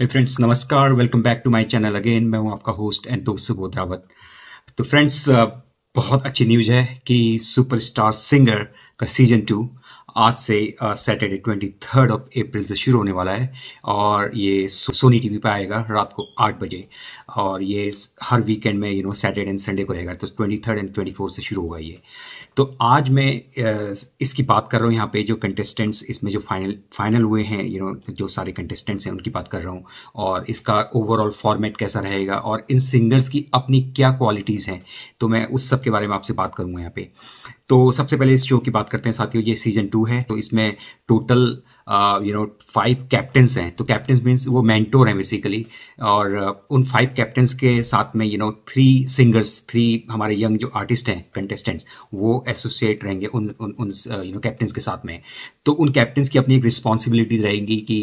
हे friends नमस्कार welcome back to my channel again मैं हूं आपका होस्ट एंड दोस्त सुबोध रावत तो फ्रेंड्स uh, बहुत अच्छी न्यूज़ है कि सुपरस्टार सिंगर का सीजन टू आज से Saturday twenty third of April से शुरू होने वाला है और ये सोनी टीवी पर आएगा रात को आठ बजे और ये हर वीकेंड में you know Saturday and Sunday को रहेगा तो twenty third and twenty four से शुरू होगा ये तो आज मैं इसकी बात कर रहा हूँ यहाँ पे जो कंटेस्टेंट्स इसमें जो फाइनल फाइनल हुए हैं यू नो जो सारे कंटेस्टेंट्स हैं उनकी बात कर रहा हूँ और इसका ओवरऑल फॉर्मेट कैसा रहेगा और इन सिंगर्स की अपनी क्या क्वालिटीज़ हैं तो मैं उस सब के बारे में आपसे बात करूँगा यहाँ पे तो सबसे पहले इस शो की बात करते हैं साथियों ये सीजन टू है तो इसमें total you know five captains हैं तो कैप्टन मीन्स वो मैंटोर हैं बेसिकली और उन फाइव कैप्टन्स के साथ में you know three singers three हमारे यंग जो आर्टिस्ट हैं कंटेस्टेंट्स वो एसोसिएट रहेंगे उन उन उन यू नो कैप्टन्स के साथ में तो उन कैप्टन्स की अपनी एक रिस्पॉन्सिबिलिटीज रहेंगी कि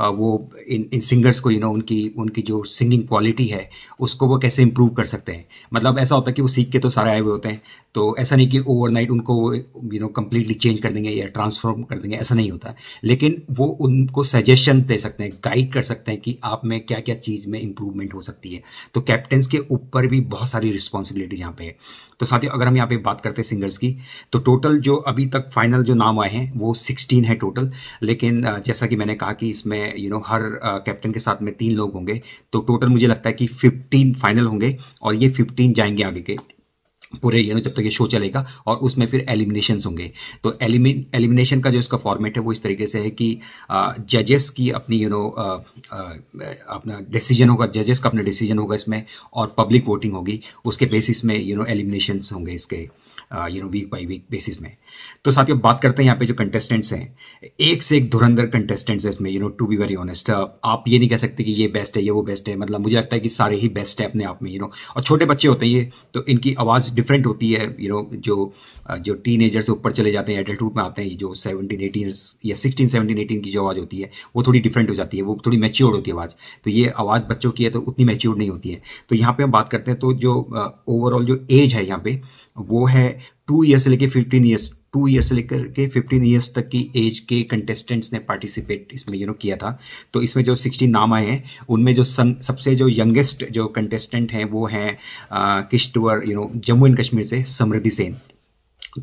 uh, वो इन इन सिंगर्स को यू नो उनकी उनकी जो सिंगिंग क्वालिटी है उसको वो कैसे इम्प्रूव कर सकते हैं मतलब ऐसा होता है कि वो सीख के तो सारे आए हुए होते हैं तो ऐसा नहीं कि ओवरनाइट उनको यू नो कम्प्लीटली चेंज कर देंगे या ट्रांसफॉर्म कर देंगे ऐसा नहीं होता लेकिन वो उनको सजेशन दे सकते हैं गाइड कर सकते हैं कि आप में क्या क्या चीज़ में इम्प्रूवमेंट हो सकती है है तो कैप्टन के ऊपर भी बहुत सारी रिस्पॉन्सिबिलिटीज यहाँ पे है तो साथियों अगर हम यहाँ पे बात करते हैं सिंगर्स की तो टोटल जो अभी तक फाइनल जो नाम आए हैं वो सिक्सटीन है टोटल लेकिन जैसा कि मैंने कहा कि इसमें यू नो हर कैप्टन के साथ में तीन लोग होंगे तो टोटल मुझे लगता है कि फिफ्टीन फाइनल होंगे और ये फिफ्टीन जाएंगे आगे के पूरे यू नो जब तक ये शो चलेगा और उसमें फिर एलिमिनेशन होंगे तो एलिमिन एलिमिनेशन का जो इसका फॉर्मेट है वो इस तरीके से है कि जजेस की अपनी यू नो अपना डिसीजन होगा जजेस का अपना डिसीजन होगा इसमें और पब्लिक वोटिंग होगी उसके बेसिस में यू नो एलिमिनेशन होंगे इसके you know week by week basis में तो साथ ही बात करते हैं यहाँ पे जो कंटेस्टेंट्स हैं एक से एक धुरंधर कंटेस्टेंट्स है इसमें you know to be very honest आप ये नहीं कह सकते कि ये बेस्ट है ये वो बेस्ट है मतलब मुझे लगता है कि सारे ही बेस्ट है अपने आप में यू नो और छोटे बच्चे होते हैं ये तो इनकी आवाज़ डिफरेंट होती है यू नो जो जो टीन से ऊपर चले जाते हैं एडल्टूड में आते हैं जो सेवनटीन एटीन या सिक्सटीन सेवनटीन एटीन की जो आवाज़ होती है वो थोड़ी डिफरेंट हो जाती है वो थोड़ी मेच्योर होती है आवाज़ तो ये आवाज़ बच्चों की है तो उतनी मेच्योर्ड नहीं होती है तो यहाँ पर हम बात करते हैं तो जो ओवरऑल जो एज है यहाँ पे वो है टू ईयर से लेकर फिफ्टीन ईयर्स टू ईयर से लेकर के फिफ्टीन ईयर्स तक की एज के कंटेस्टेंट्स ने पार्टिसिपेट इसमें यू नो किया था तो इसमें जो सिक्सटी नाम आए हैं उनमें जो सन सबसे जो यंगेस्ट जो कंटेस्टेंट हैं वो हैं Kishtwar you know Jammu and Kashmir से समृद्धि सेन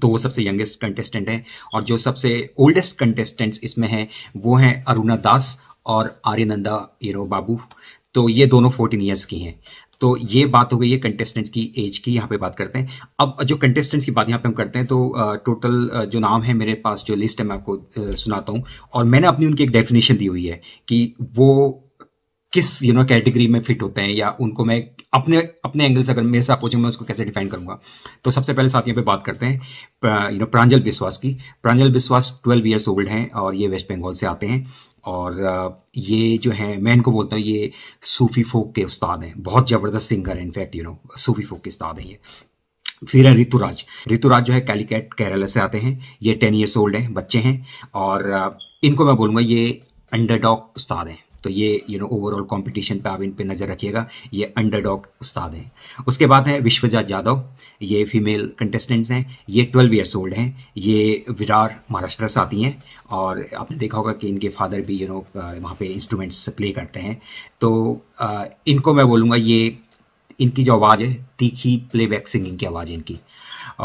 तो वो सबसे यंगेस्ट कंटेस्टेंट हैं और जो सबसे ओल्डेस्ट कंटेस्टेंट्स इसमें हैं वो हैं अरुणा दास और आर्यनंदा नो बाबू तो ये दोनों फोर्टीन ईयर्स की हैं तो ये बात हो गई है कंटेस्टेंट्स की एज की यहाँ पे बात करते हैं अब जो कंटेस्टेंट्स की बात यहाँ पे हम करते हैं तो टोटल जो नाम है मेरे पास जो लिस्ट है मैं आपको सुनाता हूँ और मैंने अपनी उनकी एक डेफिनेशन दी हुई है कि वो किस यू नो कैटेगरी में फिट होते हैं या उनको मैं अपने अपने एंगल से अगर मेरे साथ अपोजिंग मैं उसको कैसे डिफाइन करूंगा तो सबसे पहले साथ यहाँ पे बात करते हैं यू नो प्रांजल विश्वास की प्रांजल विश्वास 12 इयर्स ओल्ड हैं और ये वेस्ट बंगाल से आते हैं और ये जो है मैं इनको बोलता हूँ ये सूफ़ी फोक के उस्ताद हैं बहुत ज़बरदस्त सिंगर हैं इनफैक्ट यू नो सूफ़ी फोक के उस्ताद हैं ये फिर है ऋतुराज ऋतुराज जो है कैलिकेट केरला से आते हैं ये टेन ईयर्स ओल्ड हैं बच्चे हैं और इनको मैं बोलूँगा ये अंडरडॉग उस्ताद हैं तो ये यू नो ओवरऑल कंपटीशन पे आप इन पे नज़र रखिएगा ये अंडरडॉग उस्ताद हैं उसके बाद है विश्वजात यादव ये फीमेल कंटेस्टेंट्स हैं ये ट्वेल्व ईयर्स ओल्ड हैं ये विरार महाराष्ट्र से आती हैं और आपने देखा होगा कि इनके फादर भी यू नो वहाँ पे इंस्ट्रूमेंट्स प्ले करते हैं तो इनको मैं बोलूँगा ये इनकी जो आवाज़ है तीखी प्लेबैक सिंगिंग की आवाज़ है इनकी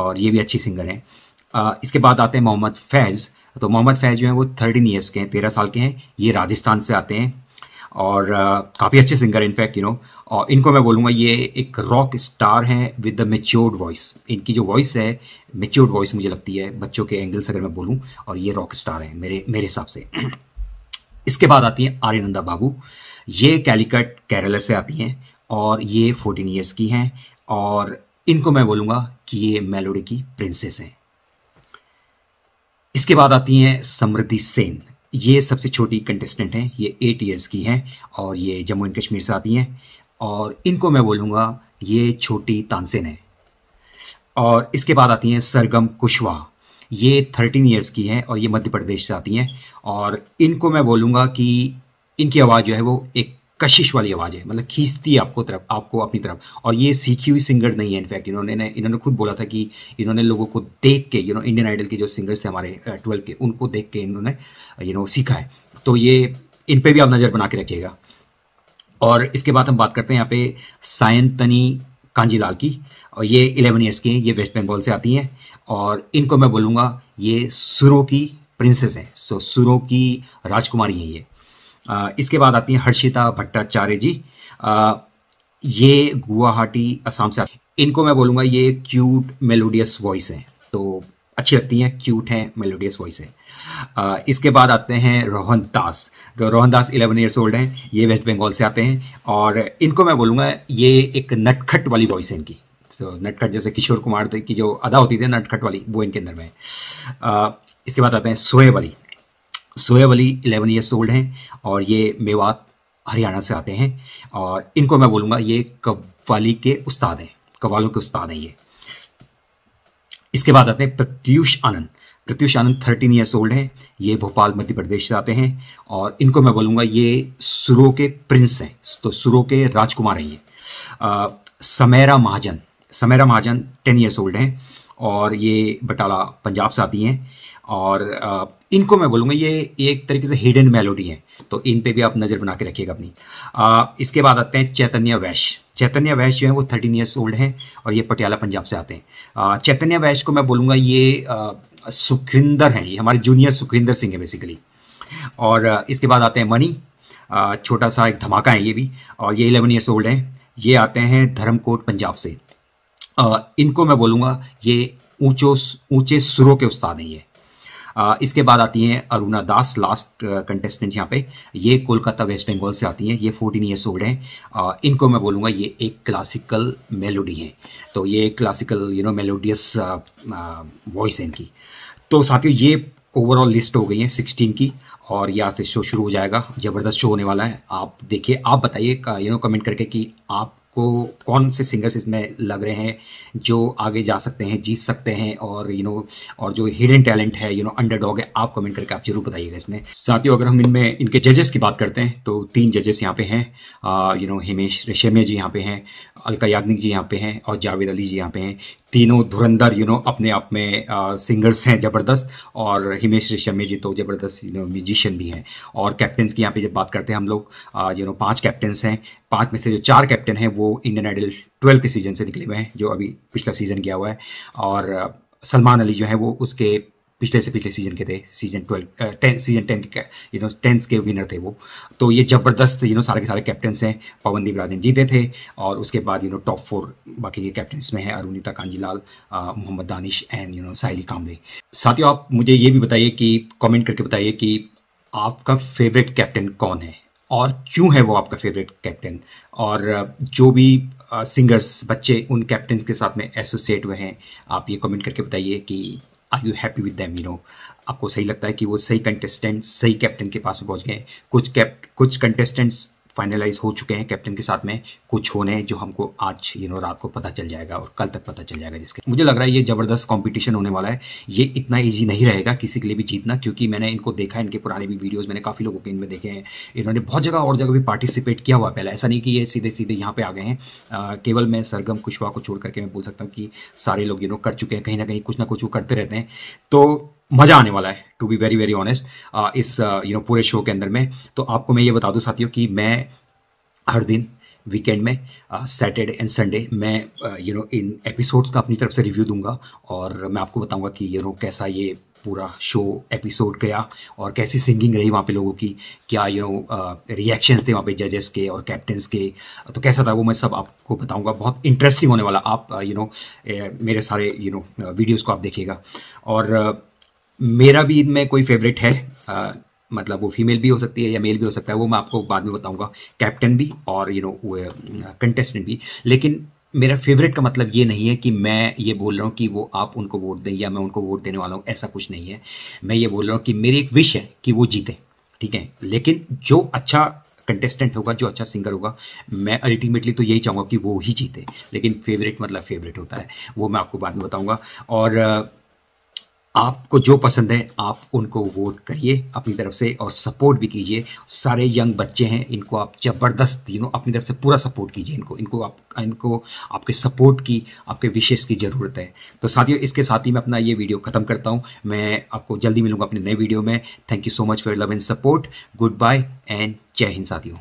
और ये भी अच्छी सिंगर हैं इसके बाद आते हैं मोहम्मद फैज़ तो मोहम्मद फैज़ जो हैं वो थर्टीन ईयर्स के हैं तेरह साल के हैं ये राजस्थान से आते हैं और काफ़ी अच्छे सिंगर इनफैक्ट यू नो और इनको मैं बोलूँगा ये एक रॉक स्टार हैं विद द मेच्योर्ड वॉइस इनकी जो वॉइस है मेच्योर्ड वॉइस मुझे लगती है बच्चों के एंगल से अगर मैं बोलूँ और ये रॉक स्टार हैं मेरे मेरे हिसाब से इसके बाद आती हैं आर्यनंदा बाबू ये कैलिकट केरला से आती हैं और ये फोर्टीन ईयर्स की हैं और इनको मैं बोलूँगा कि ये मेलोडी की प्रिंसेस हैं इसके बाद आती हैं समृद्धि सेन ये सबसे छोटी कंटेस्टेंट हैं ये एट ईयर्स की हैं और ये जम्मू एंड कश्मीर से आती हैं और इनको मैं बोलूँगा ये छोटी तानसेन है और इसके बाद आती हैं सरगम कुशवाहा ये थर्टीन ईयर्स की हैं और ये मध्य प्रदेश से आती हैं और इनको मैं बोलूँगा कि इनकी आवाज़ जो है वो एक कशिश वाली आवाज़ है मतलब खींचती है आपको तरफ आपको अपनी तरफ और ये सीखी हुई सिंगर नहीं है इनफैक्ट इन्होंने इन्होंने खुद बोला था कि इन्होंने लोगों को देख के यू नो इंडियन आइडल के जो सिंगर्स थे हमारे ट्वेल्व uh, के उनको देख के इन्होंने यू नो सीखा है तो ये इन पर भी आप नज़र बना के रखिएगा और इसके बाद हम बात करते हैं यहाँ पे सायंतनी कांजीलाल की और ये इलेवन ईयर्स की हैं ये वेस्ट बंगाल से आती हैं और इनको मैं बोलूँगा ये सुरों की प्रिंसेस हैं सो सुरों की राजकुमारी हैं ये इसके बाद आती हैं हर्षिता भट्टाचार्य जी ये गुवाहाटी असम से इनको मैं बोलूँगा ये क्यूट मेलोडियस वॉइस हैं तो अच्छी लगती हैं क्यूट हैं मेलोडियस वॉइस है इसके बाद आते हैं रोहन दास तो Rohan Das eleven years old हैं ये वेस्ट बंगाल से आते हैं और इनको मैं बोलूँगा ये एक नटखट वाली वॉइस है इनकी तो नटखट जैसे किशोर कुमार की जो अदा होती थी नटखट वाली वो इनके अंदर में इसके बाद आते हैं Shoaib Ali Shoaib Ali eleven years old हैं और ये मेवात हरियाणा से आते हैं और इनको मैं बोलूँगा ये कवाली के उस्ताद हैं कवालों के उस्ताद हैं ये इसके बाद आते हैं Pratyush Anand Pratyush Anand thirteen years old हैं ये भोपाल मध्य प्रदेश से आते हैं और इनको मैं बोलूँगा ये सुरो के प्रिंस हैं तो सुरो के राजकुमार हैं ये Samera Mahajan Samera Mahajan ten years old हैं और ये बटाला पंजाब से आती हैं और इनको मैं बोलूँगा ये एक तरीके से हिडन मेलोडी है तो इन पे भी आप नज़र बना के रखिएगा अपनी आ, इसके बाद आते हैं चैतन्य वैश चैतन्य वैश जो है वो थर्टीन ईयर्स ओल्ड हैं और ये पटियाला पंजाब से आते हैं चैतन्य वैश को मैं बोलूँगा ये सुखविंदर हैं ये हमारे जूनियर सुखविंदर सिंह है बेसिकली और इसके बाद आते हैं मनी छोटा सा एक धमाका है ये भी और ये इलेवन ईयर्स ओल्ड हैं ये आते हैं धर्मकोट पंजाब से इनको मैं बोलूँगा ये ऊँचो ऊँचे सुरों के उस्ताद हैं ये इसके बाद आती हैं Aruna Das last contestant uh, यहाँ पे ये कोलकाता वेस्ट बंगाल से आती हैं ये फोर्टीन ईयर्स ओल्ड हैं इनको मैं बोलूँगा ये एक क्लासिकल मेलोडी हैं तो ये classical you know melodious voice है इनकी तो साथियों ये ओवरऑल लिस्ट हो गई है सिक्सटीन की और यहाँ से शो शुरू हो जाएगा ज़बरदस्त शो होने वाला है आप देखिए आप बताइए यू नो कमेंट करके कि आप आपको कौन से सिंगर्स इसमें लग रहे हैं जो आगे जा सकते हैं जीत सकते हैं और यू नो और जो हिडन टैलेंट है यू नो अंडर है आप कमेंट करके आप जरूर बताइएगा इसमें साथियों अगर हम इनमें इनके जजेस की बात करते हैं तो तीन जजेस यहाँ पे हैं यू नो हिमेश रेशमिया जी यहाँ पे हैं अलका याग्निक जी यहाँ पे हैं और जावेद अली जी यहाँ पे हैं तीनों धुरंधर यू नो अपने आप में आ, सिंगर्स हैं ज़बरदस्त और हिमेश रेशमिया जी तो ज़बरदस्त यू नो म्यूजिशियन भी हैं और कैप्टन की यहाँ पे जब बात करते हैं हम लोग यू नो पांच कैप्टन हैं पांच में से जो चार कैप्टन हैं वो इंडियन आइडल ट्वेल्व के सीजन से निकले हुए हैं जो अभी पिछला सीजन गया हुआ है और सलमान अली जो है वो उसके पिछले से पिछले सीजन के थे season twelve ten, season ten के यू नो टेंथ के विनर थे वो तो ये ज़बरदस्त यू नो सारे के सारे कैप्टन्स हैं पवनदीप राजन जीते थे और उसके बाद यू नो टॉप फोर बाकी के कैप्टन्स में हैं Arunita Kanjilal Mohammad Danish and you know Sayli Kamble साथियों आप मुझे ये भी बताइए कि कमेंट करके बताइए कि आपका फेवरेट कैप्टन कौन है और क्यों है वो आपका फेवरेट कैप्टन और जो भी सिंगर्स बच्चे उन कैप्टन के साथ में एसोसिएट हुए हैं आप ये कमेंट करके बताइए कि are you happy with them you know आपको सही लगता है कि वो सही कंटेस्टेंट सही कैप्टन के पास में पहुंच गए कुछ कैप कुछ कंटेस्टेंट्स फाइनलाइज हो चुके हैं कैप्टन के साथ में कुछ होने जो हमको आज यू नो रात को पता चल जाएगा और कल तक पता चल जाएगा जिसके मुझे लग रहा है ये ज़बरदस्त कॉम्पिटिशन होने वाला है ये इतना ईजी नहीं रहेगा किसी के लिए भी जीतना क्योंकि मैंने इनको देखा इनके पुराने भी वीडियोज़ मैंने काफ़ी लोगों के इनमें देखे हैं इन्होंने बहुत जगह और जगह भी पार्टिसिपेट किया हुआ पहले ऐसा नहीं कि ये सीधे सीधे यहाँ पे आ गए हैं केवल मैं सरगम कुशवाहा को छोड़ करके मैं बोल सकता हूँ कि सारे लोग यू नो कर चुके हैं कहीं ना कहीं कुछ ना कुछ वो करते रहते हैं तो मजा आने वाला है to be very very honest इस यू नो पूरे शो के अंदर में तो आपको मैं ये बता दूं साथियों कि मैं हर दिन वीकेंड में सैटरडे एंड संडे मैं यू नो इन एपिसोड्स का अपनी तरफ से रिव्यू दूंगा और मैं आपको बताऊंगा कि यू नो कैसा ये पूरा शो एपिसोड गया और कैसी सिंगिंग रही वहाँ पे लोगों की क्या यू नो रिएक्शंस थे वहाँ पे जजेस के और कैप्टन्स के तो कैसा था वो मैं सब आपको बताऊंगा बहुत इंटरेस्टिंग होने वाला आप यू नो मेरे सारे यू नो वीडियोज़ को आप देखिएगा और मेरा भी इनमें कोई फेवरेट है आ, मतलब वो फीमेल भी हो सकती है या मेल भी हो सकता है वो मैं आपको बाद में बताऊंगा कैप्टन भी और यू नो कंटेस्टेंट भी लेकिन मेरा फेवरेट का मतलब ये नहीं है कि मैं ये बोल रहा हूँ कि वो आप उनको वोट दें या मैं उनको वोट देने वाला हूँ ऐसा कुछ नहीं है मैं ये बोल रहा हूँ कि मेरी एक विश है कि वो जीते ठीक है लेकिन जो अच्छा कंटेस्टेंट होगा जो अच्छा सिंगर होगा मैं अल्टीमेटली तो यही चाहूँगा कि वो ही जीते लेकिन फेवरेट मतलब फेवरेट होता है वो मैं आपको बाद में बताऊँगा और आपको जो पसंद है आप उनको वोट करिए अपनी तरफ से और सपोर्ट भी कीजिए सारे यंग बच्चे हैं इनको आप ज़बरदस्त यू नो अपनी तरफ से पूरा सपोर्ट कीजिए इनको इनको आप इनको आपके सपोर्ट की आपके विशेष की ज़रूरत है तो साथियों इसके साथ ही मैं अपना ये वीडियो ख़त्म करता हूँ मैं आपको जल्दी मिलूंगा अपने नए वीडियो में thank you so much for love and support good bye and जय हिंद साथियों